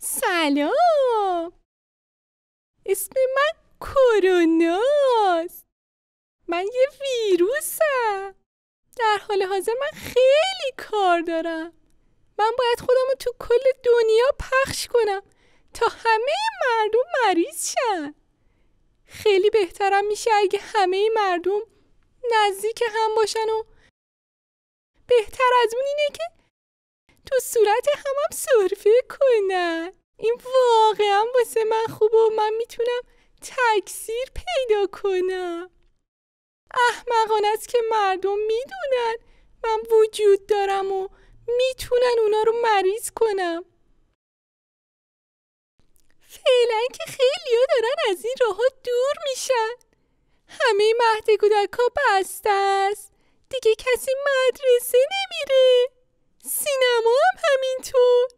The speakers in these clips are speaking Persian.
سلام اسم من کروناست من یه ویروسم در حال حاضر من خیلی کار دارم من باید خودم رو تو کل دنیا پخش کنم تا همه مردم مریض شن خیلی بهترم میشه اگه همه مردم نزدیک هم باشن و بهتر از اون اینه که تو صورت همم سرفه کنن این واقعا واسه من خوبه و من میتونم تکثیر پیدا کنم احمقان است که مردم میدونن من وجود دارم و میتونن اونا رو مریض کنم فعلا که خیلیا دارن از این راه دور میشن همه مهد کودک ها بسته است دیگه کسی مدرسه نمیره سینما هم همینطور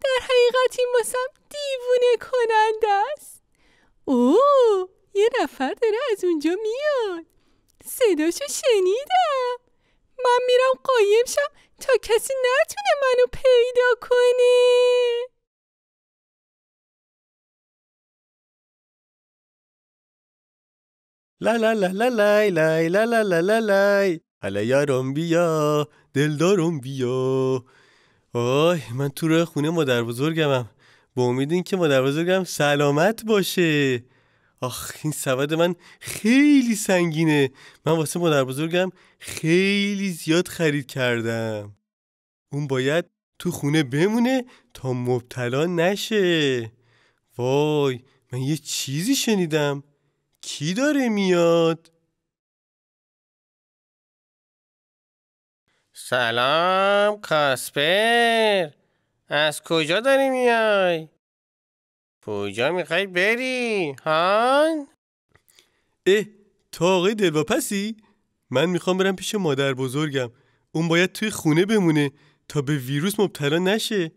در حقیقت این دیوونه کننده است او یه نفر داره از اونجا میاد صداشو شنیدم من میرم قایم شم تا کسی نتونه منو پیدا کنه لا لا لا لا لا لا لا لا لا لا حالا یارم بیا دلدارم بیا آی من تو راه خونه مادر بزرگمم با امید این که مادر بزرگم سلامت باشه آخ این سبد من خیلی سنگینه من واسه مادر بزرگم خیلی زیاد خرید کردم اون باید تو خونه بمونه تا مبتلا نشه وای من یه چیزی شنیدم کی داره میاد؟ سلام کاسپر از کجا داری میای؟ کجا میخوای بری؟ هان؟ اه تو آقای دلواپسی؟ من میخوام برم پیش مادر بزرگم اون باید توی خونه بمونه تا به ویروس مبتلا نشه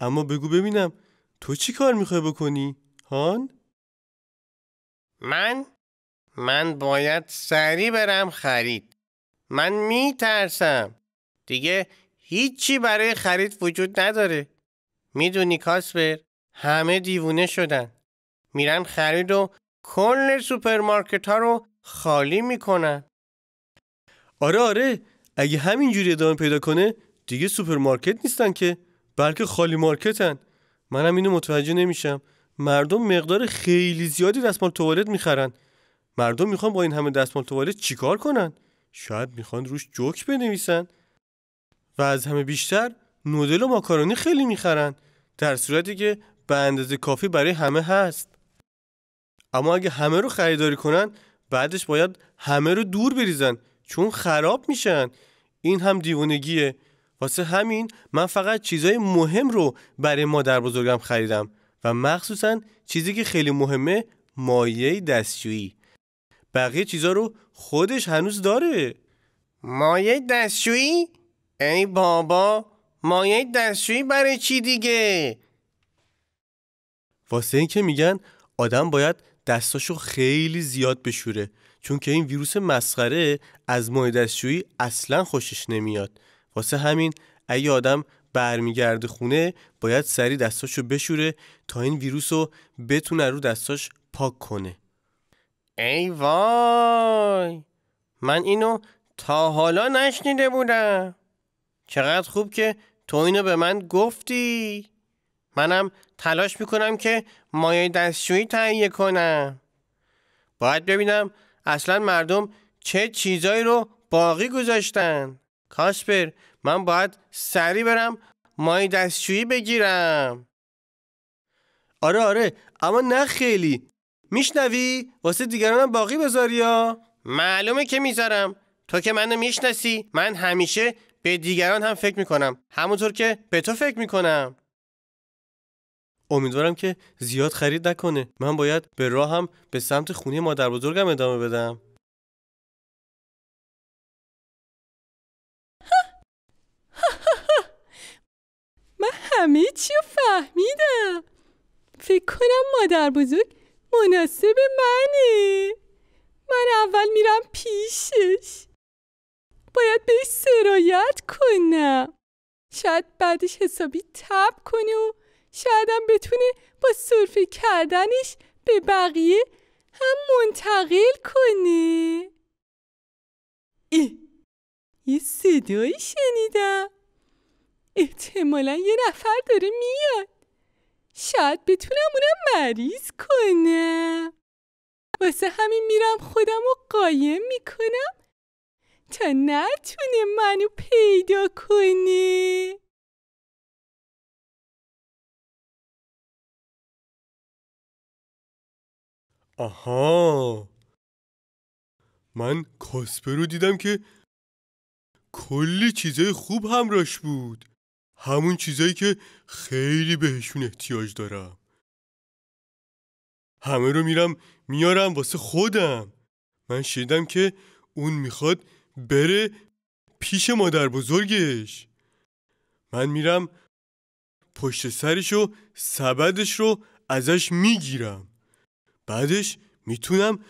اما بگو ببینم تو چی کار میخوای بکنی؟ هان؟ من؟ من باید سری برم خرید من میترسم دیگه هیچی برای خرید وجود نداره میدونی کاسپر همه دیوونه شدن میرن خرید و کل سوپرمارکت ها رو خالی میکنن آره آره اگه همینجوری ادامه پیدا کنه دیگه سوپرمارکت نیستن که بلکه خالی مارکتن منم اینو متوجه نمیشم مردم مقدار خیلی زیادی دستمال توالت میخرن مردم میخوان با این همه دستمال توالت چیکار کنن شاید میخوان روش جوک بنویسن و از همه بیشتر نودل و ماکارونی خیلی میخرن در صورتی که به اندازه کافی برای همه هست اما اگه همه رو خریداری کنن بعدش باید همه رو دور بریزن چون خراب میشن این هم دیوانگیه واسه همین من فقط چیزای مهم رو برای مادر بزرگم خریدم و مخصوصا چیزی که خیلی مهمه مایه دستشویی بقیه چیزا رو خودش هنوز داره مایه دستشویی ای یعنی بابا مایه دستشویی برای چی دیگه؟ واسه این که میگن آدم باید دستاشو خیلی زیاد بشوره چون که این ویروس مسخره از مایه دستشویی اصلا خوشش نمیاد واسه همین اگه آدم برمیگرده خونه باید سری دستاشو بشوره تا این ویروس رو بتونه رو دستاش پاک کنه ای وای من اینو تا حالا نشنیده بودم چقدر خوب که تو اینو به من گفتی منم تلاش میکنم که مایه دستشویی تهیه کنم باید ببینم اصلا مردم چه چیزایی رو باقی گذاشتن کاسپر من باید سری برم مای دستشویی بگیرم آره آره اما نه خیلی میشنوی واسه دیگرانم باقی بذاری یا معلومه که میذارم تو که منو میشناسی من همیشه به دیگران هم فکر میکنم همونطور که به تو فکر میکنم امیدوارم که زیاد خرید نکنه من باید به راهم به سمت خونه مادر بزرگم ادامه بدم من همه چی فهمیدم فکر کنم مادر بزرگ مناسب منه من اول میرم پیشش باید بهش سرایت کنم شاید بعدش حسابی تب کنه و شایدم بتونه با سرفه کردنش به بقیه هم منتقل کنه ای یه صدایی شنیدم احتمالا یه نفر داره میاد شاید بتونم اونم مریض کنم واسه همین میرم خودم رو قایم میکنم تا نتونه منو پیدا کنه آها من کاسپر رو دیدم که کلی چیزای خوب همراش بود همون چیزایی که خیلی بهشون احتیاج دارم همه رو میرم میارم واسه خودم من شنیدم که اون میخواد بره پیش مادر بزرگش من میرم پشت سرش و سبدش رو ازش میگیرم بعدش میتونم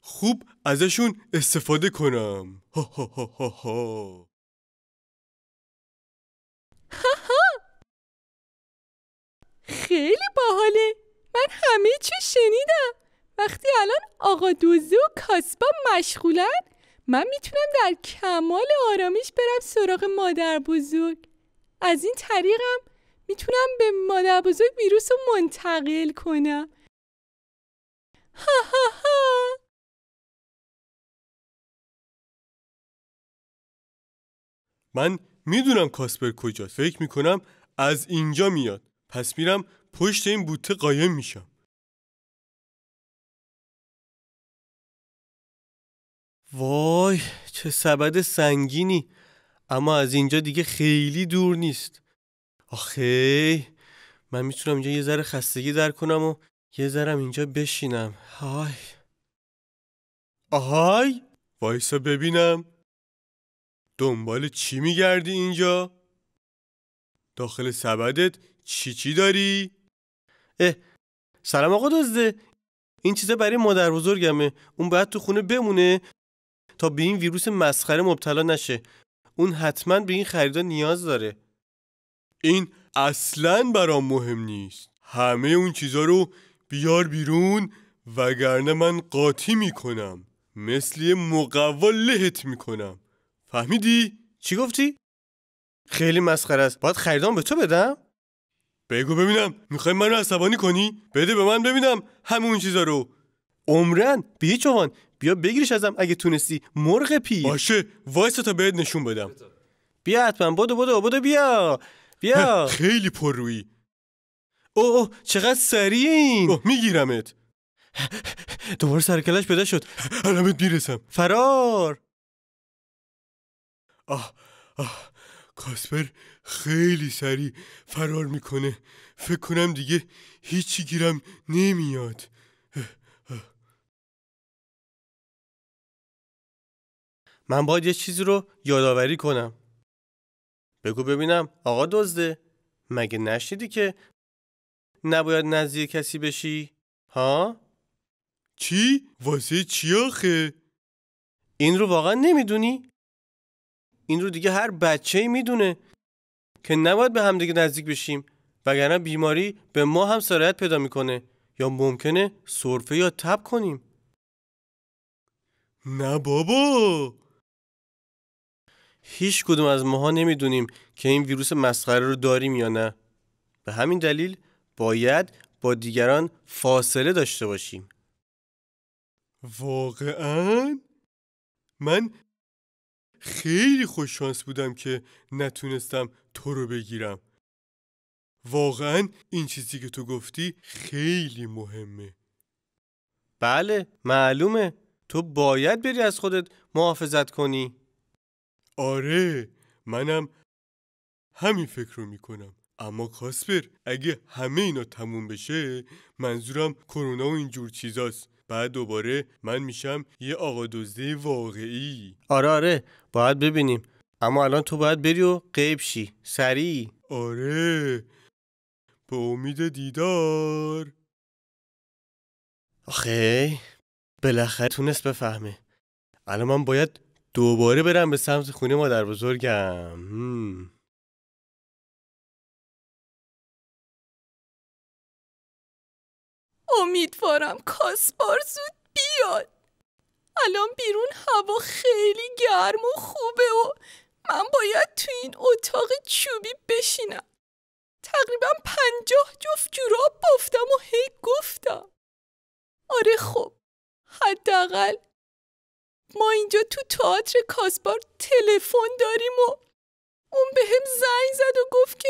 خوب ازشون استفاده کنم ها ها ها ها خیلی باحاله من همه چی شنیدم وقتی الان آقا دوزو و کاسبا مشغولن من میتونم در کمال آرامش برم سراغ مادر بزرگ از این طریقم میتونم به مادر بزرگ ویروس رو منتقل کنم من میدونم کاسپر کجاست فکر میکنم از اینجا میاد پس میرم پشت این بوته قایم میشم وای چه سبد سنگینی اما از اینجا دیگه خیلی دور نیست آخه من میتونم اینجا یه ذره خستگی در کنم و یه ذرم اینجا بشینم های آهای وایسا ببینم دنبال چی میگردی اینجا؟ داخل سبدت چی چی داری؟ اه سلام آقا دزده این چیزه برای مادر بزرگمه اون باید تو خونه بمونه تا به این ویروس مسخره مبتلا نشه اون حتما به این خریدا نیاز داره این اصلا برام مهم نیست همه اون چیزا رو بیار بیرون وگرنه من قاطی میکنم مثل مقوا لهت میکنم فهمیدی؟ چی گفتی؟ خیلی مسخره است باید خریدام به تو بدم؟ بگو ببینم میخوای رو عصبانی کنی؟ بده به من ببینم همون چیزا رو عمرن به جوان بیا بگیرش ازم اگه تونستی مرغ پی باشه وایس تا بهت نشون بدم بیا حتما بدو بدو بدو بیا بیا خیلی پررویی اوه چقدر سریع این اوه میگیرمت دوباره سرکلش پیدا شد بهت میرسم فرار آه آه کاسپر خیلی سریع فرار میکنه فکر کنم دیگه هیچی گیرم نمیاد من باید یه چیزی رو یادآوری کنم بگو ببینم آقا دزده مگه نشنیدی که نباید نزدیک کسی بشی ها چی واسه چی آخه این رو واقعا نمیدونی این رو دیگه هر بچه ای میدونه که نباید به همدیگه نزدیک بشیم وگرنه بیماری به ما هم سرایت پیدا میکنه یا ممکنه صرفه یا تب کنیم نه بابا هیچ کدوم از ماها نمیدونیم که این ویروس مسخره رو داریم یا نه به همین دلیل باید با دیگران فاصله داشته باشیم واقعا من خیلی خوششانس بودم که نتونستم تو رو بگیرم واقعا این چیزی که تو گفتی خیلی مهمه بله معلومه تو باید بری از خودت محافظت کنی آره منم همین فکر رو میکنم اما کاسپر اگه همه اینا تموم بشه منظورم کرونا و اینجور چیزاست بعد دوباره من میشم یه آقا دزده واقعی آره آره باید ببینیم اما الان تو باید بری و قیب شی سریع آره به امید دیدار آخه بالاخره تونست بفهمه الان من باید دوباره برم به سمت خونه مادر بزرگم امیدوارم کاسپار زود بیاد الان بیرون هوا خیلی گرم و خوبه و من باید تو این اتاق چوبی بشینم تقریبا پنجاه جفت جوراب بافتم و هی گفتم آره خب حداقل ما اینجا تو تئاتر کاسبار تلفن داریم و اون به هم زنگ زد و گفت که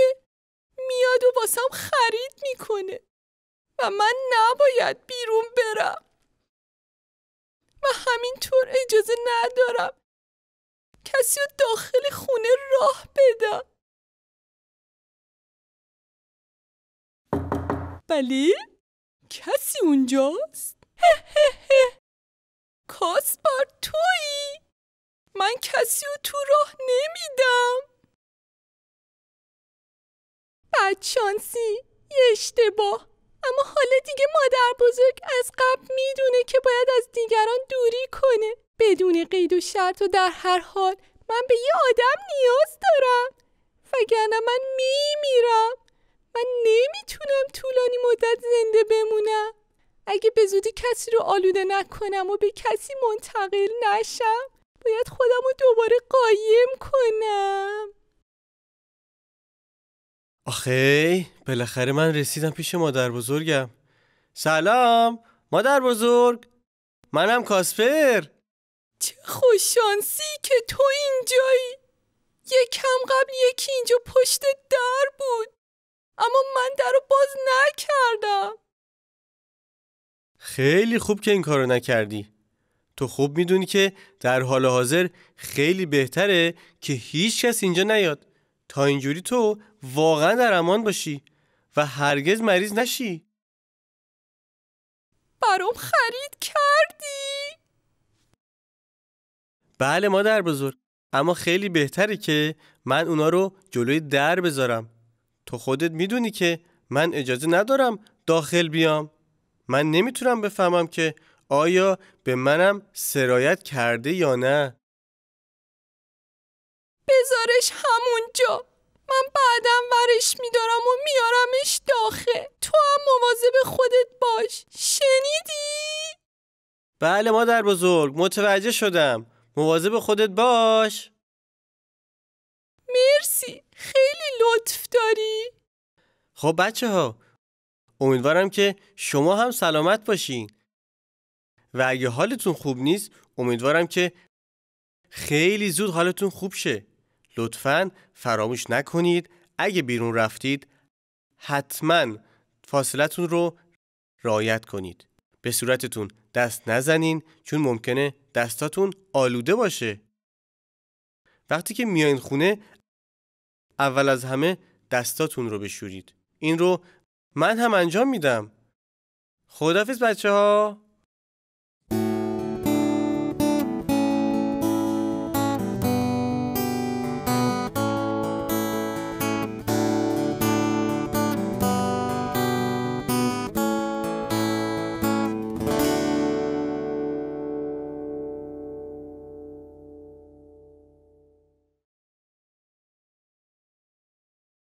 میاد و واسم خرید میکنه و من نباید بیرون برم و همینطور اجازه ندارم کسی رو داخل خونه راه بدم بله کسی اونجاست کاسپار توی من کسی رو تو راه نمیدم بدشانسی یه اشتباه اما حالا دیگه مادر بزرگ از قبل میدونه که باید از دیگران دوری کنه بدون قید و شرط و در هر حال من به یه آدم نیاز دارم وگرنه من میمیرم من نمیتونم طولانی مدت زنده بمونم اگه به زودی کسی رو آلوده نکنم و به کسی منتقل نشم باید خودم رو دوباره قایم کنم آخه بالاخره من رسیدم پیش مادر بزرگم سلام مادر بزرگ منم کاسپر چه خوششانسی که تو اینجایی یکم قبل یکی اینجا پشت در بود اما من در رو باز نکردم خیلی خوب که این کارو نکردی تو خوب میدونی که در حال حاضر خیلی بهتره که هیچ کس اینجا نیاد تا اینجوری تو واقعا در امان باشی و هرگز مریض نشی برام خرید کردی؟ بله مادر بزرگ اما خیلی بهتره که من اونا رو جلوی در بذارم تو خودت میدونی که من اجازه ندارم داخل بیام من نمیتونم بفهمم که آیا به منم سرایت کرده یا نه بذارش همونجا من بعدم ورش میدارم و میارمش داخل تو هم مواظب خودت باش شنیدی؟ بله مادر بزرگ متوجه شدم مواظب خودت باش مرسی خیلی لطف داری خب بچه ها امیدوارم که شما هم سلامت باشین و اگه حالتون خوب نیست امیدوارم که خیلی زود حالتون خوب شه لطفا فراموش نکنید اگه بیرون رفتید حتما فاصلتون رو رعایت کنید به صورتتون دست نزنین چون ممکنه دستاتون آلوده باشه وقتی که میاین خونه اول از همه دستاتون رو بشورید این رو من هم انجام میدم خدافیز بچه ها